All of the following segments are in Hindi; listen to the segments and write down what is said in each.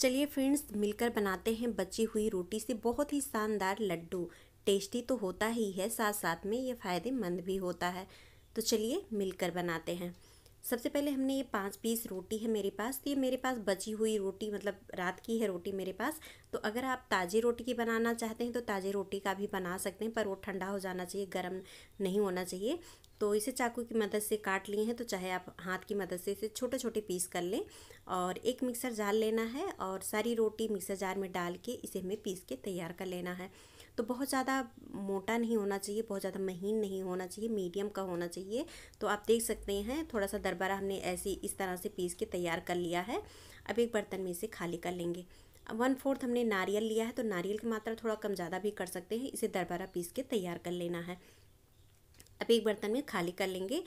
चलिए फ्रेंड्स मिलकर बनाते हैं बची हुई रोटी से बहुत ही शानदार लड्डू टेस्टी तो होता ही है साथ साथ में ये फ़ायदेमंद भी होता है तो चलिए मिलकर बनाते हैं सबसे पहले हमने ये पाँच पीस रोटी है मेरे पास तो ये मेरे पास बची हुई रोटी मतलब रात की है रोटी मेरे पास तो अगर आप ताज़ी रोटी की बनाना चाहते हैं तो ताज़ी रोटी का भी बना सकते हैं पर वो ठंडा हो जाना चाहिए गर्म नहीं होना चाहिए तो इसे चाकू की मदद से काट लिए हैं तो चाहे आप हाथ की मदद से इसे छोटे छोटे पीस कर लें और एक मिक्सर जार लेना है और सारी रोटी मिक्सर जार में डाल के इसे हमें पीस के तैयार कर लेना है तो बहुत ज़्यादा मोटा नहीं होना चाहिए बहुत ज़्यादा महीन नहीं होना चाहिए मीडियम का होना चाहिए तो आप देख सकते हैं थोड़ा सा दरबारा हमने ऐसी इस तरह से पीस के तैयार कर लिया है अब एक बर्तन में इसे खाली कर लेंगे अब वन फोर्थ हमने नारियल लिया है तो नारियल की मात्रा थोड़ा कम ज़्यादा भी कर सकते हैं इसे दरबारा पीस के तैयार कर लेना है अब एक बर्तन में खाली कर लेंगे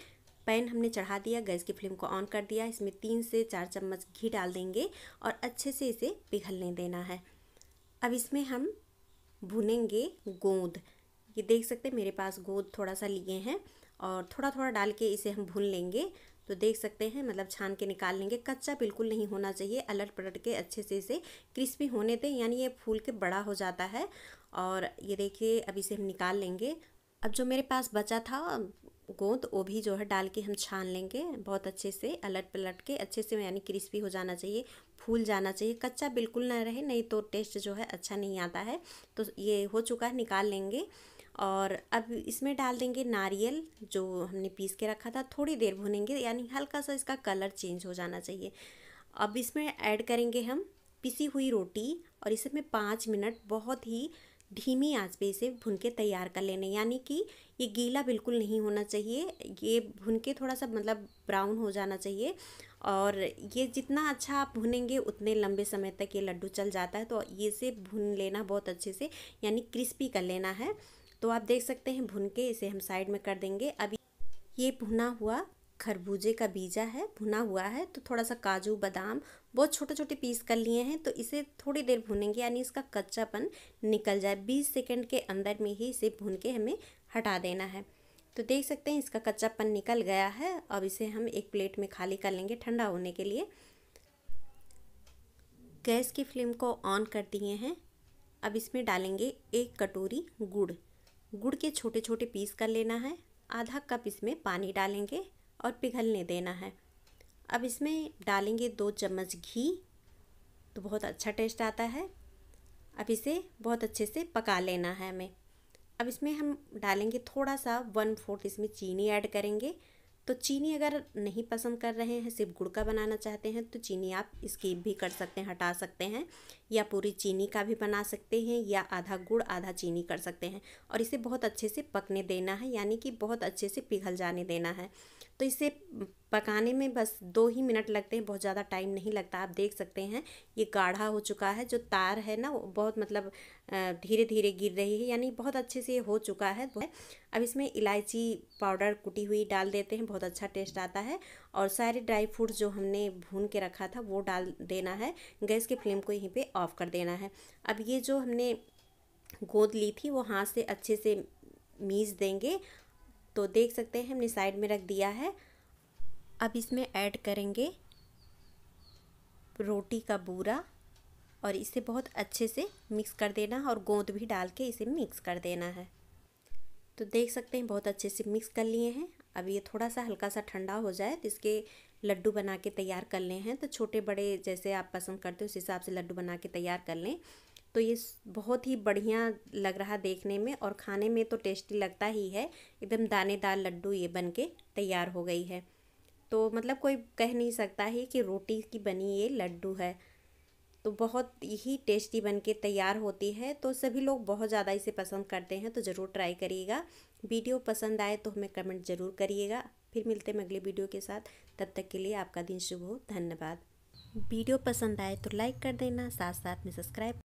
पैन हमने चढ़ा दिया गैस की फ्लेम को ऑन कर दिया इसमें तीन से चार चम्मच घी डाल देंगे और अच्छे से इसे पिघलने देना है अब इसमें हम भुनेंगे गोंद ये देख सकते हैं मेरे पास गोंद थोड़ा सा लिए हैं और थोड़ा थोड़ा डाल के इसे हम भून लेंगे तो देख सकते हैं मतलब छान के निकाल लेंगे कच्चा बिल्कुल नहीं होना चाहिए अलट पलट के अच्छे से इसे क्रिस्पी होने दें यानी ये फूल के बड़ा हो जाता है और ये देखिए अब इसे हम निकाल लेंगे अब जो मेरे पास बचा था गोंद वो भी जो है डाल के हम छान लेंगे बहुत अच्छे से अलट पलट के अच्छे से यानी क्रिस्पी हो जाना चाहिए फूल जाना चाहिए कच्चा बिल्कुल ना रहे नहीं तो टेस्ट जो है अच्छा नहीं आता है तो ये हो चुका है निकाल लेंगे और अब इसमें डाल देंगे नारियल जो हमने पीस के रखा था थोड़ी देर भुनेंगे यानी हल्का सा इसका कलर चेंज हो जाना चाहिए अब इसमें ऐड करेंगे हम पिसी हुई रोटी और इसे पाँच मिनट बहुत ही धीमी आंच पे इसे भुन के तैयार कर लेने यानी कि ये गीला बिल्कुल नहीं होना चाहिए ये भुन के थोड़ा सा मतलब ब्राउन हो जाना चाहिए और ये जितना अच्छा आप भुनेंगे उतने लंबे समय तक ये लड्डू चल जाता है तो ये से भुन लेना बहुत अच्छे से यानी क्रिस्पी कर लेना है तो आप देख सकते हैं भुन के इसे हम साइड में कर देंगे अभी ये भुना हुआ खरबूजे का बीजा है भुना हुआ है तो थोड़ा सा काजू बादाम बहुत छोटे छोटे पीस कर लिए हैं तो इसे थोड़ी देर भुनेंगे यानी इसका कच्चापन निकल जाए 20 सेकंड के अंदर में ही इसे भून के हमें हटा देना है तो देख सकते हैं इसका कच्चापन निकल गया है अब इसे हम एक प्लेट में खाली कर लेंगे ठंडा होने के लिए गैस की फ्लेम को ऑन कर दिए हैं अब इसमें डालेंगे एक कटोरी गुड़ गुड़ के छोटे छोटे पीस कर लेना है आधा कप इसमें पानी डालेंगे और पिघलने देना है अब इसमें डालेंगे दो चम्मच घी तो बहुत अच्छा टेस्ट आता है अब इसे बहुत अच्छे से पका लेना है हमें अब इसमें हम डालेंगे थोड़ा सा वन फोर्थ इसमें चीनी ऐड करेंगे तो चीनी अगर नहीं पसंद कर रहे हैं सिर्फ गुड़ का बनाना चाहते हैं तो चीनी आप स्कीप भी कर सकते हैं हटा सकते हैं या पूरी चीनी का भी बना सकते हैं या आधा गुड़ आधा चीनी कर सकते हैं और इसे बहुत अच्छे से पकने देना है यानी कि बहुत अच्छे से पिघल जाने देना है तो इसे पकाने में बस दो ही मिनट लगते हैं बहुत ज़्यादा टाइम नहीं लगता आप देख सकते हैं ये गाढ़ा हो चुका है जो तार है ना वो बहुत मतलब धीरे धीरे गिर रही है यानी बहुत अच्छे से हो चुका है तो अब इसमें इलायची पाउडर कुटी हुई डाल देते हैं बहुत अच्छा टेस्ट आता है और सारे ड्राई फ्रूट जो हमने भून के रखा था वो डाल देना है गैस के फ्लेम को यहीं पर ऑफ़ कर देना है अब ये जो हमने गोद ली थी वो हाथ से अच्छे से मीज देंगे तो देख सकते हैं हमने साइड में रख दिया है अब इसमें ऐड करेंगे रोटी का बूरा और इसे बहुत अच्छे से मिक्स कर देना है और गोंद भी डाल के इसे मिक्स कर देना है तो देख सकते हैं बहुत अच्छे से मिक्स कर लिए हैं अब ये थोड़ा सा हल्का सा ठंडा हो जाए तो इसके लड्डू बना के तैयार कर लें हैं तो छोटे बड़े जैसे आप पसंद करते हो उस हिसाब से लड्डू बना के तैयार कर लें तो ये बहुत ही बढ़िया लग रहा देखने में और खाने में तो टेस्टी लगता ही है एकदम दानेदार लड्डू ये बन के तैयार हो गई है तो मतलब कोई कह नहीं सकता है कि रोटी की बनी ये लड्डू है तो बहुत ही टेस्टी बन के तैयार होती है तो सभी लोग बहुत ज़्यादा इसे पसंद करते हैं तो ज़रूर ट्राई करिएगा वीडियो पसंद आए तो हमें कमेंट ज़रूर करिएगा फिर मिलते हैं अगले वीडियो के साथ तब तक के लिए आपका दिन शुभ हो धन्यवाद वीडियो पसंद आए तो लाइक कर देना साथ साथ में सब्सक्राइब